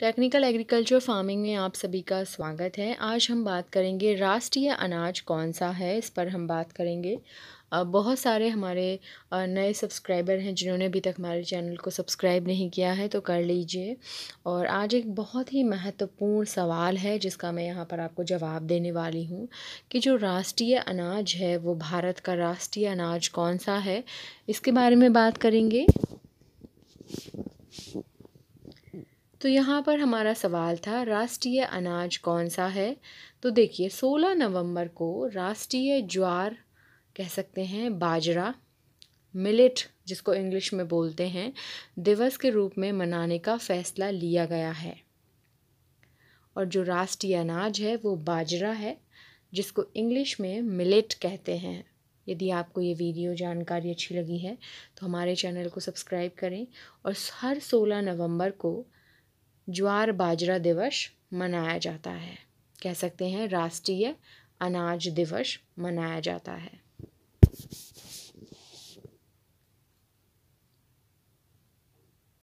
technical agriculture farming में आप सभी का स्वागत है आज हम बात करेंगे राष्ट्रीय अनाज कौन सा है इस पर हम बात करेंगे बहुत सारे हमारे नए सब्सक्राइबर हैं जिन्होंने अभी तक हमारे चैनल को सब्सक्राइब नहीं किया है तो कर लीजिए और आज एक बहुत ही महत्वपूर्ण सवाल है जिसका मैं यहाँ पर आपको जवाब देने वाली हूँ कि जो राष्ट्रीय अनाज है वो भारत का राष्ट्रीय अनाज कौन सा है इसके बारे में बात करेंगे तो यहाँ पर हमारा सवाल था राष्ट्रीय अनाज कौन सा है तो देखिए 16 नवंबर को राष्ट्रीय ज्वार कह सकते हैं बाजरा मिलेट जिसको इंग्लिश में बोलते हैं दिवस के रूप में मनाने का फैसला लिया गया है और जो राष्ट्रीय अनाज है वो बाजरा है जिसको इंग्लिश में मिलेट कहते हैं यदि आपको ये वीडियो जानकारी अच्छी लगी है तो हमारे चैनल को सब्सक्राइब करें और हर 16 नवंबर को ज्वार बाजरा दिवस मनाया जाता है कह सकते हैं राष्ट्रीय अनाज दिवस मनाया जाता है